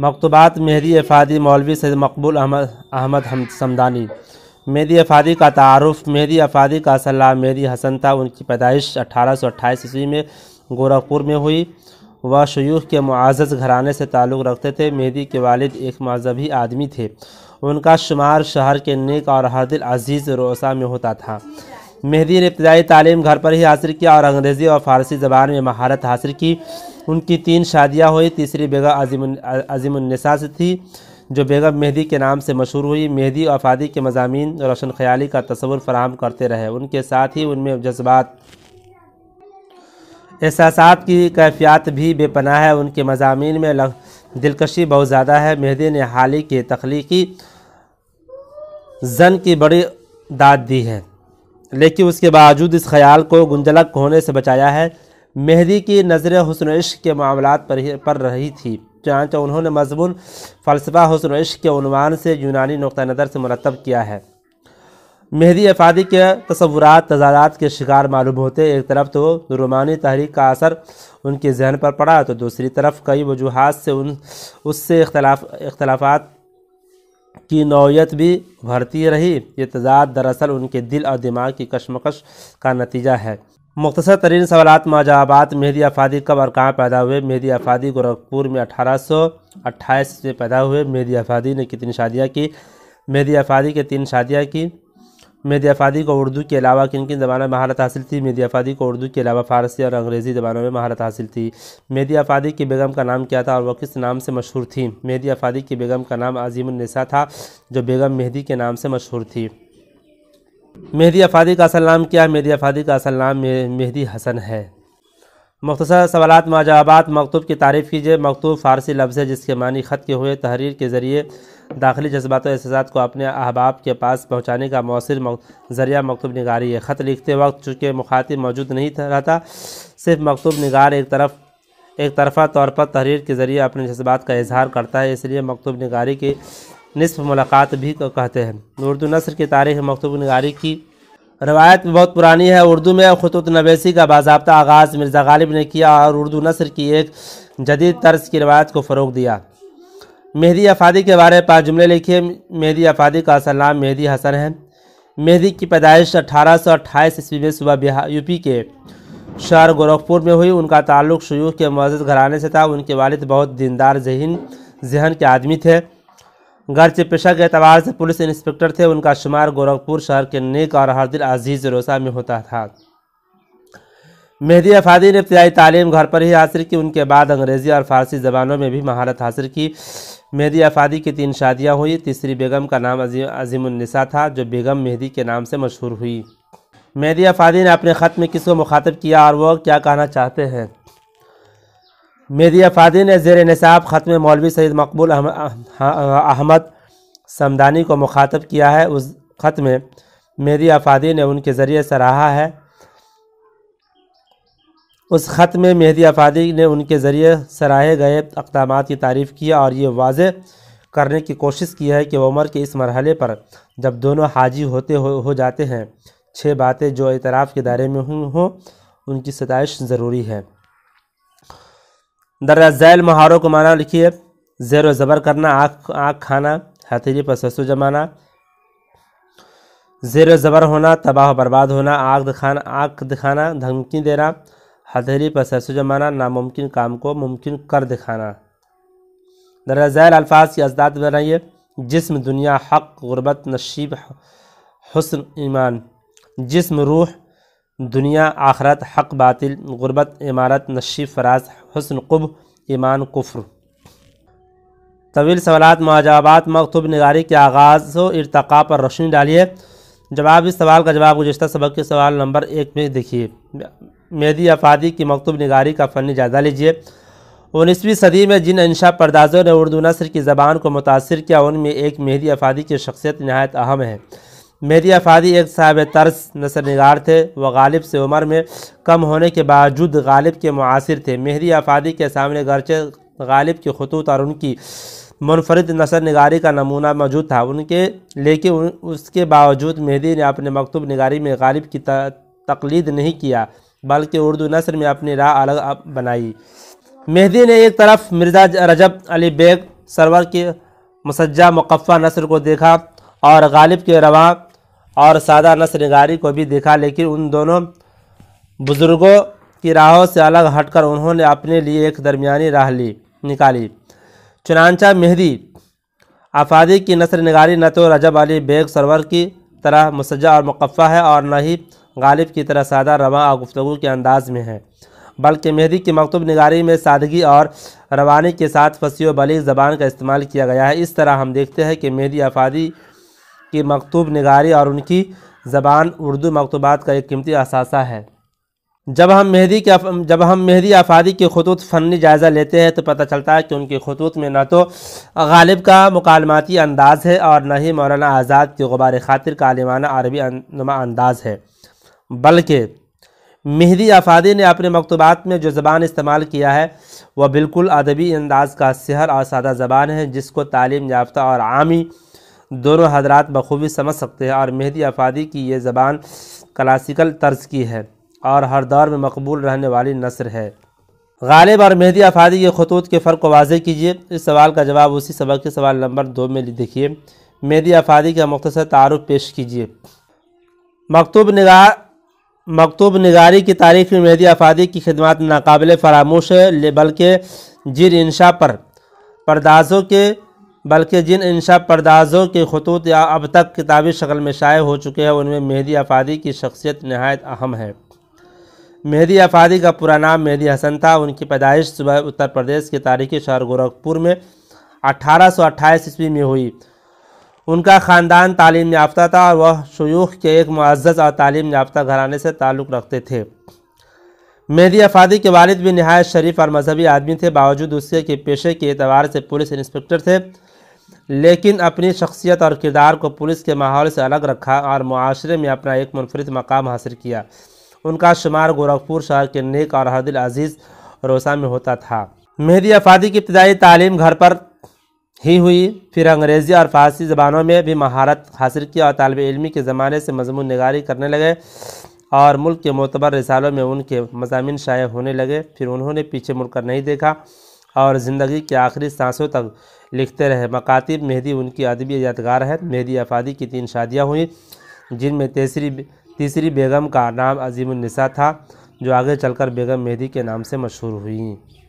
मकतूबात मेहदी अफादी मौलवी सैद मकबूल अहमद अहमद हम समदानी मेहरी अफादी का तारफ़ मेहदी अफादी का सलाह मेहरी हसन था उनकी पैदाइश अठारह सौ अट्ठाईस ईस्वी में गोरखपुर में हुई वह शयूख के मुआज़ घराने से ताल्लुक़ रखते थे मेहदी के वालिद एक मजहबी आदमी थे उनका शुमार शहर के नेक और हरदिल अजीज़ रोसा में होता था मेहदी ने इब्तदाई तालीम घर पर ही हासिल किया और अंग्रेज़ी और फ़ारसी ज़बान में महारत हासिल की उनकी तीन शादियाँ हुई तीसरी बेगा अजीमसा से थी जो बेगम मेहदी के नाम से मशहूर हुई मेहदी और फादी के मजामी रोशन ख्याली का तस्वुर फराहम करते रहे उनके साथ ही उनमें जज्बात एहसास की कैफियत भी बेपनाह है उनके मजामी में लग, दिलकशी बहुत ज़्यादा है मेहदी ने हाल ही के तख्लीकी जन की बड़ी दाद दी है लेकिन उसके बावजूद इस ख्याल को गुंजलक होने से बचाया है मेहदी की नज़र हसन इश्क के मामला पर, ही पर रही थी चाँच उन्होंने मजमून फ़लसफ़ा हसन इश्क के अनवान से यूनानी नुक़ नज़र से मरतब किया है मेहदी अफादी के तस्वूर तजादात के शिकार मालूम होते एक तरफ तो रोमानी तहरीक का असर उनके जहन पर पड़ा तो दूसरी तरफ कई वजूहत से उन उससे इख्तलाफ की नौीयत भी भरती रही ये तजाद दरअसल उनके दिल और दिमाग की कशमकश का नतीजा है मुख्तर तरीन माँ माजाबाद मेहदी अफादी कब और कहाँ पैदा हुए मेहदी अफादी गोरखपुर में अठारह सौ अट्ठाईस में पैदा हुए मेहदी अफादी ने कितनी शादियाँ की मेहदी अफादी के तीन शादियाँ की मेहदी अफादी को उर्दू के अलावा किन किन जबानों में महारत हासिल थी मेहदी अफादी को उर्दू के अलावा फारसी और अंग्रेज़ी जबानों में महारत हासिल थी मेहदी अफादी की बेगम का नाम क्या था और वह किस नाम से मशहूर थी मेहदी अफादी की बेगम का नाम अजीम था जो बेगम मेहदी के नाम से मशहूर थी मेहदी अफादी का असल नाम क्या है मेहदी अफादी का असल नाम मेहदी हसन है मख्तसर सवाल मजाबात मकतूब की तारीफ़ कीजिए मकतूब फ़ारसी लफ्ज़ है जिसके मानी ख़त के हुए तहरीर के ज़रिए दाखिली जज्बात एहसास को अपने अहबाब के पास पहुँचाने का मौसर ज़रिया मकतूब नगारी है ख़त लिखते वक्त चूँकि मुखातिब मौजूद नहीं रहता सिर्फ मकतूब नगार एक तरफ एक तरफा तौर पर तहरीर के ज़रिए अपने जज्बात का इजहार करता है इसलिए मकतूब नगारी की नसफ मुलाकात भी तो कहते हैं उर्दू नसर की तारीख मकतूब नगारी की रवायत बहुत पुरानी है उर्दू में खतुत नवेसी का बाबा आगाज़ मिर्ज़ा गालिब ने किया और उर्दू नसर की एक जदीद तर्ज की रवायत को फ़रोग दिया मेहदी अफादी के बारे में पाँच जुमले लिखे मेहदी अफादी का असल नाम मेहदी हसन है मेहदी की पैदाइश अठारह सौ अट्ठाईस ईस्वी में सुबह बिहार यूपी के शहर गोरखपुर में हुई उनका ताल्लुक शयूख के मज़द घराने से था उनके वालिद बहुत दीनदार जहन जहन के आदमी थे गर्च पेशा के अतबार से पुलिस इंस्पेक्टर थे उनका शुमार गोरखपुर शहर के नेक और हरदिल अजीज़ रोसा में होता था मेहदी अफादी ने इब्तदाई तालीम घर पर ही हासिल की उनके बाद अंग्रेज़ी और फारसी ज़बानों में भी महारत हासिल की मेहदी अफादी की तीन शादियां हुई तीसरी बेगम का नाम अजीमुलनसा था जो बेगम मेहदी के नाम से मशहूर हुई मेहदी अफादी ने अपने ख़त में किसको मुखातब किया और वो क्या कहना चाहते हैं मेरिया फादी ने जेर नसाब ख़त्म मौलवी सैद मकबूल अहमद समदानी को मुखातब किया है उस ख़त में मेरी आफादी ने उनके ज़रिए सराहा है उस ख़त में मेहदी आफादी ने उनके ज़रिए सराहे गए अकदाम की तारीफ़ किया और ये वाज करने की कोशिश की है कि उम्र के इस मरहले पर जब दोनों हाजी होते हो, हो जाते हैं छः बातें जो इतराफ़ के दायरे में हों उनकी सताइश ज़रूरी है दर्रा जैल मुहारों को माना लिखिए जेर ज़बर करना आँख आँख खाना हथेली पर ससु जमाना जेर ज़बर होना तबाह बर्बाद होना आँख दिखाना आँख दिखाना धमकी देना हथेली पर ससु जमाना नामुमकिन काम को मुमकिन कर दिखाना दर्रा जैल अल्फाज की अजदाद बनाइए जिसम दुनिया हक गुरबत नशीब हसन ईमान जिसम रूह दुनिया आखरत हक बातिल गुरबत इमारत नशी फराज हसन कुब ईमान कुफ्र तवील सवालत मजाबात मकतूब नगारी के आगाज़ व इरतका पर रोशनी डालिए जवाब इस सवाल का जवाब गुजशत सबक के सवाल नंबर एक में देखिए मेहदी अफादी की मकतूब नगारी का फ़नी जायज़ा लीजिए उन्नीसवीं सदी में जिन इंशा परदाजों ने उर्दू नसर की ज़बान को मुतासर किया उनमें एक मेहदी अफादी की शख्सियत नहायत अहम है मेरी अफादी एक साहब तर्स नसर नगार थे वह गालिब से उम्र में कम होने के बावजूद गालिब के मुासर थे मेहरी अफादी के सामने गर्चे गालिब के खतूत और उनकी मुनफरद नसर नगारी का नमूना मौजूद था उनके लेकिन उसके बावजूद मेहदी ने अपने मकतूब नगारी में गालिब की तकलीद नहीं किया बल्कि उर्दू नसर में अपनी राह अलग बनाई मेहदी ने एक तरफ मिर्जा रजब अली बेग सरवर के मुसज्जा मुकफ़ा नसर को देखा और गालिब के रवा और सादा नगारी को भी देखा लेकिन उन दोनों बुज़ुर्गों की राहों से अलग हटकर उन्होंने अपने लिए एक दरमियानी राह ली निकाली चुनानचा मेहदी आफादी की नसर नगारी न तो रजब अली बेग सरवर की तरह मुसजा और मुकफ़ा है और न ही गालिब की तरह सादा रवा और गुफ्तु के अंदाज में है बल्कि मेहदी की मकतूब नगारी में सादगी और रवानी के साथ फसी बली ज़बान का इस्तेमाल किया गया है इस तरह हम देखते हैं कि मेहदी आफादी की मकतूब निगारी और उनकी ज़बान उर्दू मकतूबात का एक कीमती असासा है जब हम मेहदी के जब हम मेहदी आफादी के खतूत फ़नी जायज़ा लेते हैं तो पता चलता है कि उनके खतूत में न तो गालिब का मकालमाती अंदाज़ है और ना ही मौलाना आज़ाद के गुबार खातिर का आलिमाना अरबी नुमा अंदाज़ है बल्कि मेहदी आफादी ने अपने मकतूबात में जो ज़बान इस्तेमाल किया है वह बिल्कुल अदबी अंदाज़ का सहर और सादा ज़बान है जिसको तालीम याफ्ता और आमी दोनों हजरात बखूबी समझ सकते हैं और मेहदी अफादी की ये ज़बान क्लासिकल तर्ज की है और हर दौर में मकबूल रहने वाली नसर है गालिब और मेहदी अफादी के खतूत के फ़र्क को वाजे कीजिए इस सवाल का जवाब उसी सबक के सवाल नंबर दो में देखिए मेहदी अफादी का मख्तसर तारफ़ पेश कीजिए मकतूब निगार मकतूब निगारी की तारीख में मेहदी अफादी की खिदमत नाकबिल फरामोश है बल्कि जिर इंशा पर परदाजों के बल्कि जिन इंशा परदाजों के खतूत या अब तक किताबी शक्ल में शाये हो चुके हैं उनमें मेहदी अफादी की शख्सियत नहायत अहम है मेहदी अफादी का पूरा नाम मेहदी हसन था उनकी पैदाइश सुबह उत्तर प्रदेश के तारीखी शहर गोरखपुर में अट्ठाईस ईस्वी में हुई उनका ख़ानदान तालीम याफ्ता था और वह शयूख के एक मुआज़ और तालीम याफ्ता घराने से ताल्लुक़ रखते थे मेहदी अफादी के वालिद भी नहायत शरीफ और मजहबी आदमी थे बावजूद उसके के पेशे के एतवार से पुलिस इंस्पेक्टर थे लेकिन अपनी शख्सियत और किरदार को पुलिस के माहौल से अलग रखा और माशरे में अपना एक मुनफरद मकाम हासिल किया उनका शुमार गोरखपुर शहर के नेक और हरदिल अजीज़ रोसा में होता था मेहदी अफादी की इब्तदाई तालीम घर पर ही हुई फिर अंग्रेज़ी और फारसी ज़बानों में भी महारत हासिल की और तालब इलमी के ज़माने से मजमून नगारी करने लगे और मुल्क के मोतबर रिसालों में उनके मजामी शाये होने लगे फिर उन्होंने पीछे मुड़कर नहीं देखा और ज़िंदगी के आखिरी सांसों तक लिखते रहे मकातिब मेहदी उनकी अदबी यादगार है मेहदी अफादी की तीन शादियाँ हुई जिनमें तीसरी तीसरी बेगम का नाम अजीमुलनसा था जो आगे चलकर बेगम मेहदी के नाम से मशहूर हुई